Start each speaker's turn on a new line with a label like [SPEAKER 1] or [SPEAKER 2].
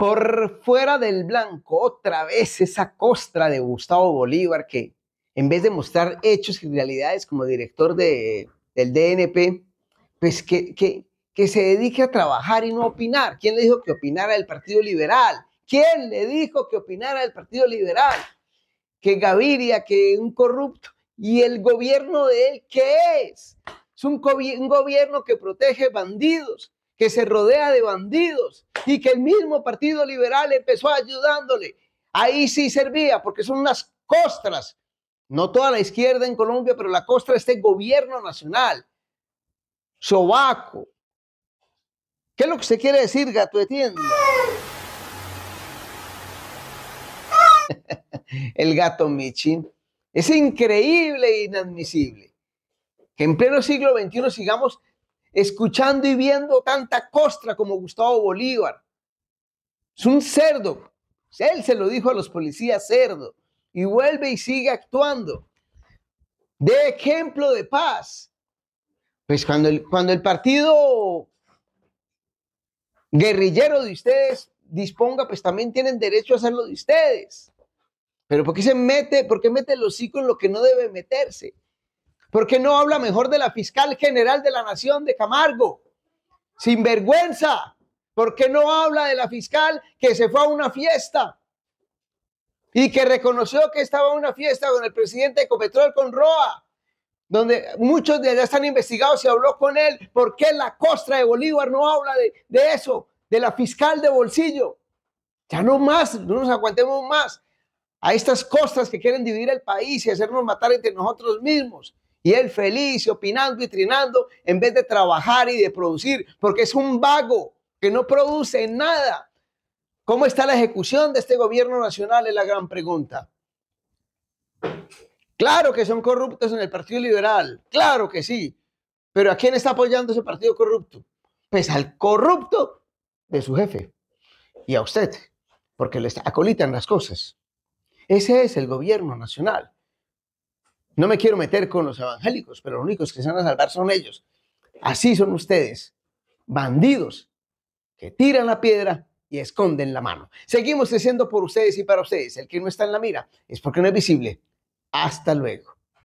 [SPEAKER 1] Por fuera del blanco, otra vez esa costra de Gustavo Bolívar que en vez de mostrar hechos y realidades como director de, del DNP, pues que, que, se dedique a trabajar y no opinar. ¿Quién le dijo que opinara el Partido Liberal? ¿Quién le dijo que opinara el Partido Liberal? Que Gaviria, que un corrupto. ¿Y el gobierno de él qué es? Es un gobierno que protege bandidos, que se rodea de bandidos y que el mismo Partido Liberal empezó ayudándole. Ahí sí servía, porque son unas costras, no toda la izquierda en Colombia, pero la costra de este gobierno nacional, sobaco. ¿Qué es lo que se quiere decir, gato de tienda? el gato michin Es increíble e inadmisible que en pleno siglo XXI sigamos escuchando y viendo tanta costra como Gustavo Bolívar. Es un cerdo. Él se lo dijo a los policías cerdo y vuelve y sigue actuando. De ejemplo de paz. Pues cuando el, cuando el partido guerrillero de ustedes disponga, pues también tienen derecho a hacerlo de ustedes. Pero ¿por qué se mete, por qué mete el hocico en lo que no debe meterse? ¿Por qué no habla mejor de la fiscal general de la nación de Camargo? Sin vergüenza. ¿Por qué no habla de la fiscal que se fue a una fiesta y que reconoció que estaba en una fiesta con el presidente de Copetrol, con Roa? donde muchos de ellos están investigados, se habló con él, ¿por qué la costra de Bolívar no habla de, de eso, de la fiscal de bolsillo? Ya no más, no nos aguantemos más a estas costas que quieren dividir el país y hacernos matar entre nosotros mismos. Y él feliz opinando y trinando en vez de trabajar y de producir, porque es un vago que no produce nada. ¿Cómo está la ejecución de este gobierno nacional? Es la gran pregunta. Claro que son corruptos en el Partido Liberal, claro que sí. Pero ¿a quién está apoyando ese partido corrupto? Pues al corrupto de su jefe y a usted, porque le acolitan las cosas. Ese es el gobierno nacional. No me quiero meter con los evangélicos, pero los únicos que se van a salvar son ellos. Así son ustedes, bandidos que tiran la piedra y esconden la mano. Seguimos creciendo por ustedes y para ustedes. El que no está en la mira es porque no es visible. Hasta luego.